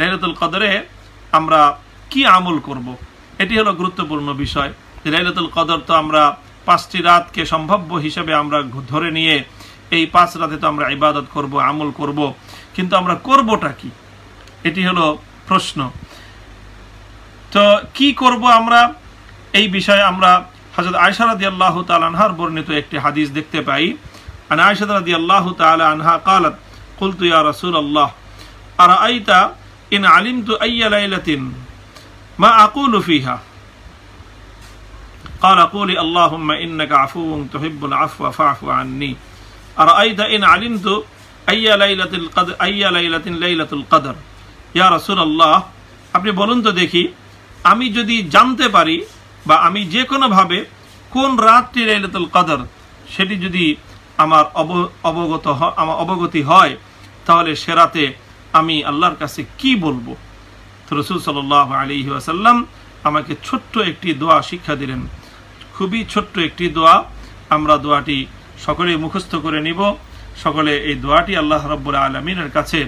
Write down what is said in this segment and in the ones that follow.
লাইলাতুল কদরে আমরা কি আমল করব। এটি হলো গুরুত্বপূর্ণ বিষয় যে লাইলাতুল কদর তো আমরা পাঁচটি রাতকে সম্ভাব্য হিসেবে আমরা ধরে নিয়ে এই পাঁচ রাতে তো আমরা ইবাদত করব আমল করব কিন্তু আমরা করবটা কি এটি হলো প্রশ্ন তো কি করব আমরা এই বিষয়ে আমরা হাজর আয়সারাদি আল্লাহ তালানহার বর্ণিত একটি হাদিস দেখতে পাই আন আয়সারাদি আল্লাহ তাল আনহা কালাত কুলতু ইয়া রসুল আল্লাহ আর আইতা ইন আলিম তু আইয়ালাইলাতিন মা আকুলু ফিহা قال قولي اللهم إنك عفو تحب العفو فاعف عني أرأيت إن علمت أي ليلة القدر أي ليلة ليلة القدر يا رسول الله আপনি বলুন তো দেখি আমি যদি জানতে পারি বা আমি যে ভাবে কোন রাতটি লাইলাতুল কদর সেটি যদি আমার অব অবগত আমার অবগতি হয় তাহলে সে রাতে আমি আল্লাহর কাছে কি বলবো রসুল সাল আলী আসাল্লাম আমাকে ছোট্ট একটি দোয়া শিক্ষা দিলেন খুবই ছোট্ট একটি দোয়া আমরা দোয়াটি সকলে মুখস্থ করে নিব সকলে এই দোয়াটি আল্লাহ রব্বুল আলমিনের কাছে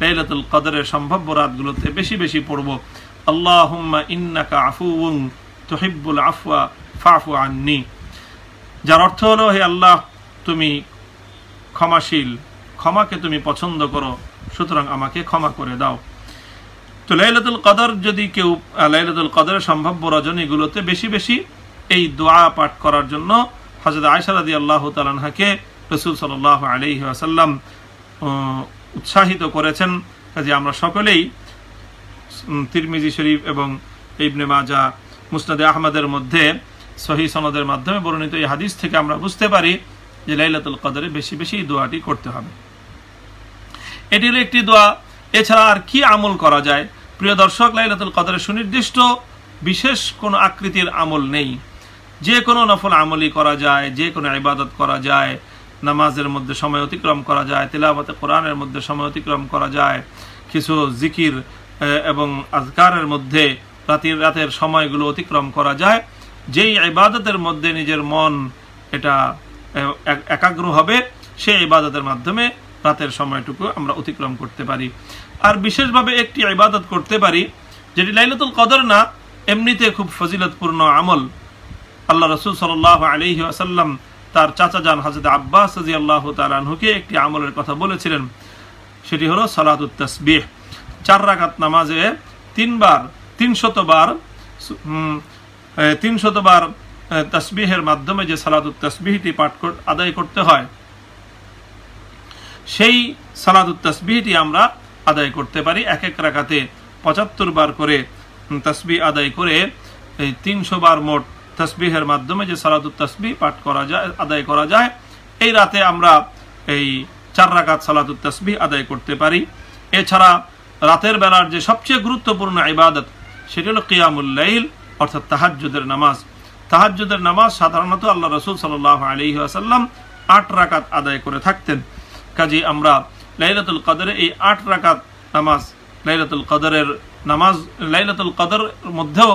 লাইলাতুল কদরের সম্ভাব্য রাতগুলোতে বেশি বেশি পড়ব আল্লাহ ইন্নাকা আফুং তহিব্বুল আফওয়া ফাফু আননি যার অর্থ হলো হে আল্লাহ তুমি ক্ষমাশীল ক্ষমাকে তুমি পছন্দ করো সুতরাং আমাকে ক্ষমা করে দাও তো লাইলাতুল কদর যদি কেউ লাইলাতুল কদরের সম্ভাব্য রজনীগুলোতে বেশি বেশি এই দোয়া পাঠ করার জন্য হজরত আয়সারাদি আল্লাহ তালানহাকে রসুল সাল আলি আসাল্লাম উৎসাহিত করেছেন কাজে আমরা সকলেই তিরমিজি শরীফ এবং ইবনে মাজা মুসনাদে আহমদের মধ্যে সহি সনদের মাধ্যমে বর্ণিত এই হাদিস থেকে আমরা বুঝতে পারি যে লাইলাতুল কদরে বেশি বেশি দোয়াটি করতে হবে এটি হলো একটি দোয়া এছাড়া আর কি আমল করা যায় প্রিয় দর্শক লাইলাতুল কদরের সুনির্দিষ্ট বিশেষ কোনো আকৃতির আমল নেই যে কোনো নফল আমলই করা যায় যে কোনো ইবাদত করা যায় নামাজের মধ্যে সময় অতিক্রম করা যায় তেলাবতে কোরআনের মধ্যে সময় অতিক্রম করা যায় কিছু জিকির এবং আজকারের মধ্যে রাতের রাতের সময়গুলো অতিক্রম করা যায় যেই ইবাদতের মধ্যে নিজের মন এটা একাগ্র হবে সেই ইবাদতের মাধ্যমে রাতের সময়টুকু আমরা অতিক্রম করতে পারি আর বিশেষভাবে একটি ইবাদত করতে পারি যেটি লাইলাতুল কদর না এমনিতে খুব ফজিলতপূর্ণ আমল আল্লাহ রসুল সাল আলহি আসাল্লাম তার চাচা যান হাজরত আব্বাস আজি আল্লাহ তালানহুকে একটি আমলের কথা বলেছিলেন সেটি হলো সালাতুত তসবিহ চার রাকাত নামাজে তিনবার তিনশতবার তিনশতবার তসবিহের মাধ্যমে যে সালাতুত তসবিহটি পাঠ আদায় করতে হয় সেই সালাদুত তসবিহটি আমরা আদায় করতে পারি এক এক রাখাতে পঁচাত্তর বার করে তসবি আদায় করে এই তিনশো বার মোট তসবিহের মাধ্যমে যে সালাদুত তসবি পাঠ করা যায় আদায় করা যায় এই রাতে আমরা এই চার রাকাত সালাদুত তসবি আদায় করতে পারি এছাড়া রাতের বেলার যে সবচেয়ে গুরুত্বপূর্ণ ইবাদত সেটি হলো কিয়ামুল্লাইল অর্থাৎ তাহাজ্জুদের নামাজ তাহাজ্জুদের নামাজ সাধারণত আল্লাহ রসুল সাল আলী আসাল্লাম আট রাকাত আদায় করে থাকতেন কাজে আমরা লাইলাতুল কাদরে এই আট রাকাত নামাজ লাইলাতুল কাদরের নামাজ লাইলাতুল কাদর মধ্যেও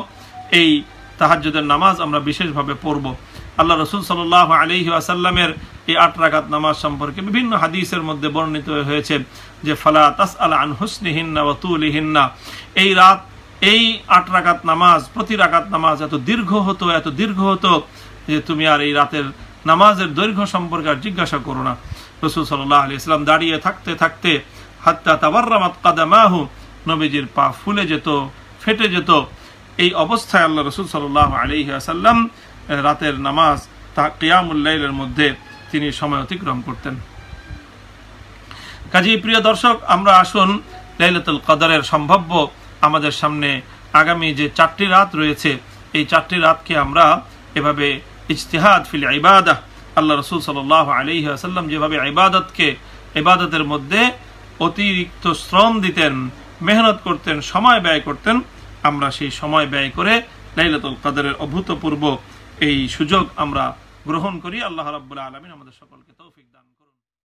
এই তাহাজুদের নামাজ আমরা বিশেষভাবে পড়ব আল্লাহ রসুল সাল্লাহ আলহি আসাল্লামের এই আট রাকাত নামাজ সম্পর্কে বিভিন্ন হাদিসের মধ্যে বর্ণিত হয়েছে যে ফালা তাস আলা আনহুসনিহিন্না বা তুলিহিনা এই রাত এই আট রাকাত নামাজ প্রতি রাকাত নামাজ এত দীর্ঘ হতো এত দীর্ঘ হতো যে তুমি আর এই রাতের নামাজের দৈর্ঘ্য সম্পর্কে আর জিজ্ঞাসা করো না রসুল সাল্লাহ আলি ইসলাম দাঁড়িয়ে থাকতে থাকতে হাত্তা তাবার্রামাত কাদামাহু নবীজির পা ফুলে যেত ফেটে যেত এই অবস্থায় আল্লাহ রসুল সাল্লাহ আসাল্লাম রাতের নামাজ তা কিয়ামুল্লাইলের মধ্যে তিনি সময় অতিক্রম করতেন কাজী প্রিয় দর্শক আমরা আসুন লাইলাতুল কদরের সম্ভাব্য আমাদের সামনে আগামী যে চারটি রাত রয়েছে এই চারটি রাতকে আমরা এভাবে ইজতিহাদ ফিল আইবাদা আল্লাহ রসুল সাল আলি আসাল্লাম যেভাবে ইবাদতকে ইবাদতের মধ্যে অতিরিক্ত শ্রম দিতেন মেহনত করতেন সময় ব্যয় করতেন আমরা সেই সময় ব্যয় করে লাইলাতুল কাদরের অভূতপূর্ব এই সুযোগ আমরা গ্রহণ করি আল্লাহ রাবুল্লাহ আলমিন আমাদের সকলকে তৌফিক